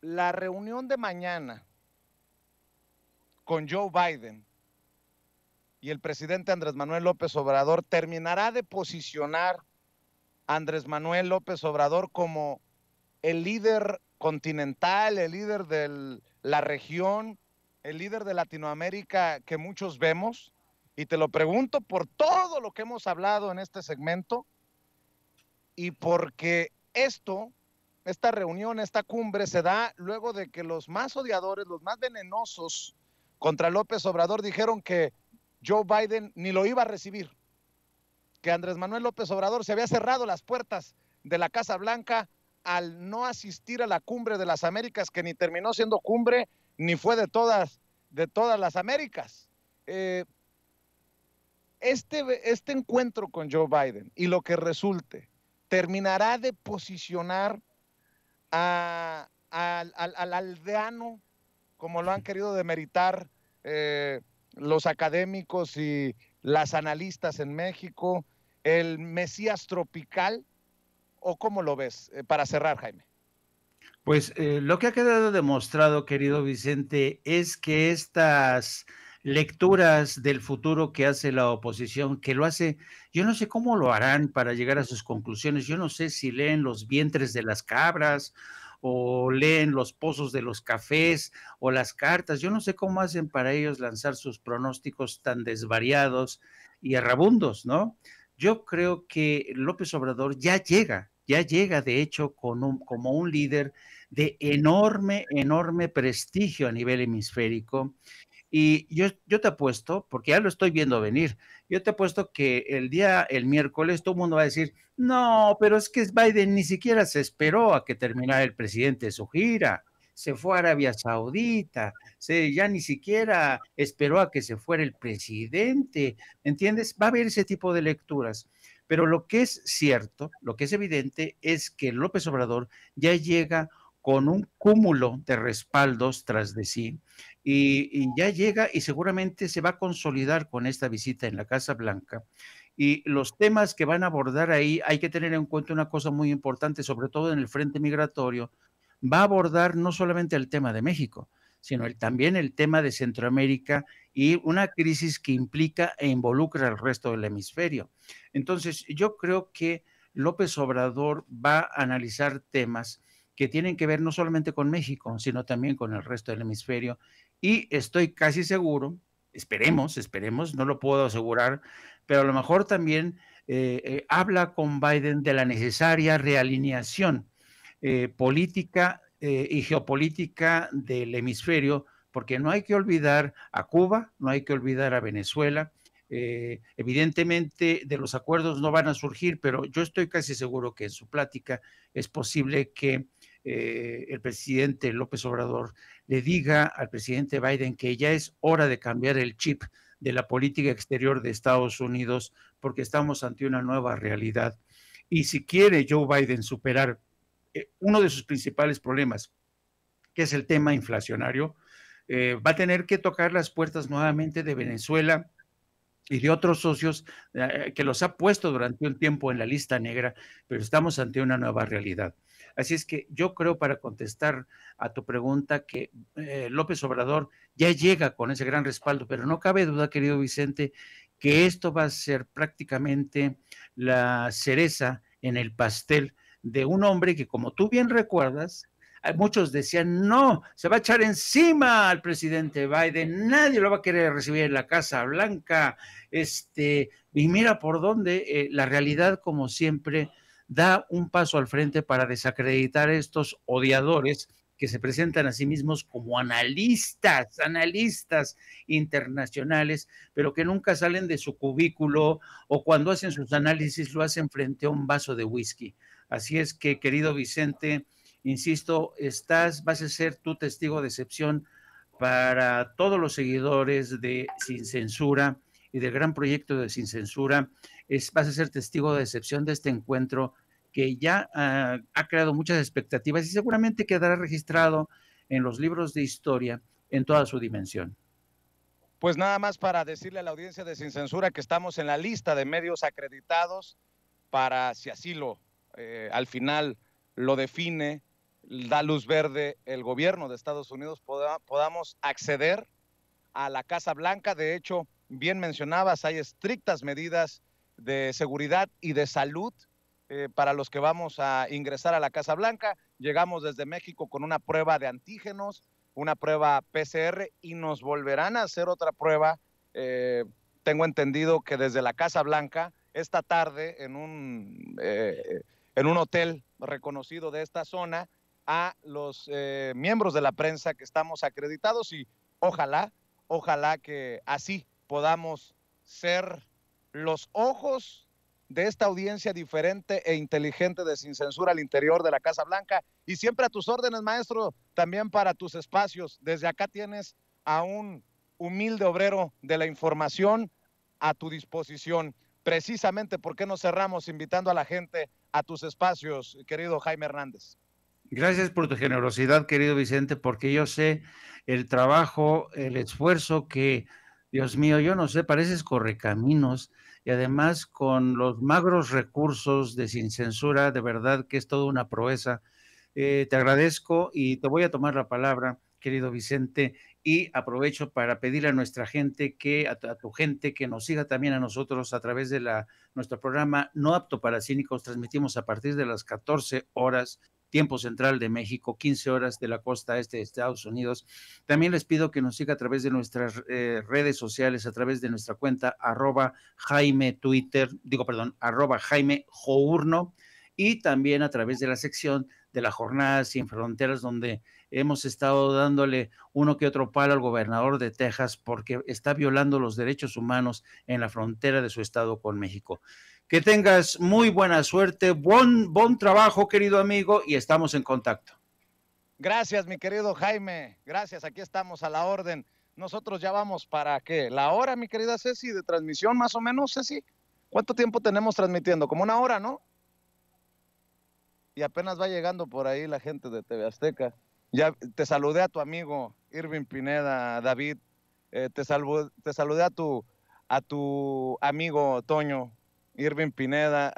la reunión de mañana con Joe Biden y el presidente Andrés Manuel López Obrador terminará de posicionar a Andrés Manuel López Obrador como el líder continental, el líder de la región, el líder de Latinoamérica que muchos vemos. Y te lo pregunto por todo lo que hemos hablado en este segmento y porque esto esta reunión, esta cumbre se da luego de que los más odiadores, los más venenosos contra López Obrador dijeron que Joe Biden ni lo iba a recibir, que Andrés Manuel López Obrador se había cerrado las puertas de la Casa Blanca al no asistir a la cumbre de las Américas, que ni terminó siendo cumbre, ni fue de todas, de todas las Américas. Eh, este, este encuentro con Joe Biden y lo que resulte terminará de posicionar al, aldeano, como lo han querido demeritar eh, los académicos y las analistas en México, el Mesías tropical, o cómo lo ves, eh, para cerrar, Jaime. Pues eh, lo que ha quedado demostrado, querido Vicente, es que estas lecturas del futuro que hace la oposición, que lo hace, yo no sé cómo lo harán para llegar a sus conclusiones, yo no sé si leen los vientres de las cabras o leen los pozos de los cafés o las cartas, yo no sé cómo hacen para ellos lanzar sus pronósticos tan desvariados y errabundos, ¿no? Yo creo que López Obrador ya llega, ya llega de hecho con un, como un líder de enorme, enorme prestigio a nivel hemisférico y yo, yo te apuesto, porque ya lo estoy viendo venir, yo te apuesto que el día, el miércoles, todo el mundo va a decir, no, pero es que Biden ni siquiera se esperó a que terminara el presidente su gira, se fue a Arabia Saudita, se, ya ni siquiera esperó a que se fuera el presidente, ¿entiendes? Va a haber ese tipo de lecturas. Pero lo que es cierto, lo que es evidente, es que López Obrador ya llega con un cúmulo de respaldos tras de sí y, ya llega y seguramente se va a consolidar con esta visita en la Casa Blanca. Y los temas que van a abordar ahí, hay que tener en cuenta una cosa muy importante, sobre todo en el frente migratorio, va a abordar no solamente el tema de México, sino también el tema de Centroamérica y una crisis que implica e involucra al resto del hemisferio. Entonces, yo creo que López Obrador va a analizar temas que tienen que ver no solamente con México, sino también con el resto del hemisferio y estoy casi seguro, esperemos, esperemos, no lo puedo asegurar, pero a lo mejor también eh, eh, habla con Biden de la necesaria realineación eh, política y geopolítica del hemisferio, porque no hay que olvidar a Cuba, no hay que olvidar a Venezuela. evidentemente de los acuerdos no van a surgir, pero yo estoy casi seguro que en su plática es posible que el presidente López Obrador le diga al presidente Biden que ya es hora de cambiar el chip de la política exterior de Estados Unidos porque estamos ante una nueva realidad. Y si quiere Joe Biden superar eh, uno de sus principales problemas, que es el tema inflacionario, eh, va a tener que tocar las puertas nuevamente de Venezuela y de otros socios eh, que los ha puesto durante un tiempo en la lista negra, pero estamos ante una nueva realidad. Así es que yo creo para contestar a tu pregunta que eh, López Obrador ya llega con ese gran respaldo, pero no cabe duda, querido Vicente, que esto va a ser prácticamente la cereza en el pastel de un hombre que, como tú bien recuerdas, muchos decían, no, se va a echar encima al presidente Biden, nadie lo va a querer recibir en la Casa Blanca. Este, y mira por dónde eh, la realidad, como siempre, da un paso al frente para desacreditar a estos odiadores que se presentan a sí mismos como analistas, analistas internacionales, pero que nunca salen de su cubículo o cuando hacen sus análisis lo hacen frente a un vaso de whisky. Así es que, querido Vicente, insisto, estás, vas a ser tu testigo de excepción para todos los seguidores de Sin Censura y del gran proyecto de Sin Censura vas a ser testigo de excepción de este encuentro que ya ah, ha creado muchas expectativas y seguramente quedará registrado en los libros de historia en toda su dimensión. Pues nada más para decirle a la audiencia de Sin Censura que estamos en la lista de medios acreditados para si así lo eh, al final lo define, da luz verde el gobierno de Estados Unidos, podamos acceder a la Casa Blanca. De hecho, bien mencionabas, hay estrictas medidas de seguridad y de salud eh, para los que vamos a ingresar a la Casa Blanca. Llegamos desde México con una prueba de antígenos, una prueba PCR y nos volverán a hacer otra prueba. Eh, tengo entendido que desde la Casa Blanca, esta tarde, en un, eh, en un hotel reconocido de esta zona, a los miembros de la prensa que estamos acreditados y ojalá, ojalá que así podamos ser los ojos de esta audiencia diferente e inteligente de Sin Censura al interior de la Casa Blanca. Y siempre a tus órdenes, maestro, también para tus espacios. Desde acá tienes a un humilde obrero de la información a tu disposición. Precisamente porque nos cerramos invitando a la gente a tus espacios, querido Jaime Hernández. Gracias por tu generosidad, querido Vicente, porque yo sé el trabajo, el esfuerzo que Dios mío, yo no sé, pareces correcaminos y además con los magros recursos de sin censura, de verdad que es toda una proeza. Eh, te agradezco y te voy a tomar la palabra, querido Vicente, y aprovecho para pedirle a nuestra gente que, a, tu gente, que nos siga también a nosotros a través de la, nuestro programa No Apto para Cínicos. Transmitimos a partir de las 14 horas tiempo central de México, 15 horas de la costa este de Estados Unidos. También les pido que nos siga a través de nuestras eh, redes sociales, a través de nuestra cuenta arroba Jaime Twitter, digo perdón, arroba Jaime Journo y también a través de la sección de la Jornada Sin Fronteras, donde hemos estado dándole uno que otro palo al gobernador de Texas porque está violando los derechos humanos en la frontera de su estado con México. Que tengas muy buena suerte, buen, buen trabajo, querido amigo, y estamos en contacto. Gracias, mi querido Jaime. Gracias, aquí estamos a la orden. Nosotros ya vamos para qué? La hora, mi querida Ceci, de transmisión más o menos, Ceci. ¿Cuánto tiempo tenemos transmitiendo? Como una hora, ¿no? Y apenas va llegando por ahí la gente de TV Azteca. Ya te saludé a tu amigo Irving Pineda, David. Eh, te, te saludé a tu, a tu amigo Toño, Irving Pineda,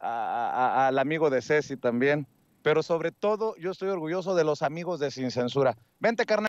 al amigo de Ceci también. Pero sobre todo, yo estoy orgulloso de los amigos de Sin Censura. Vente, carnal.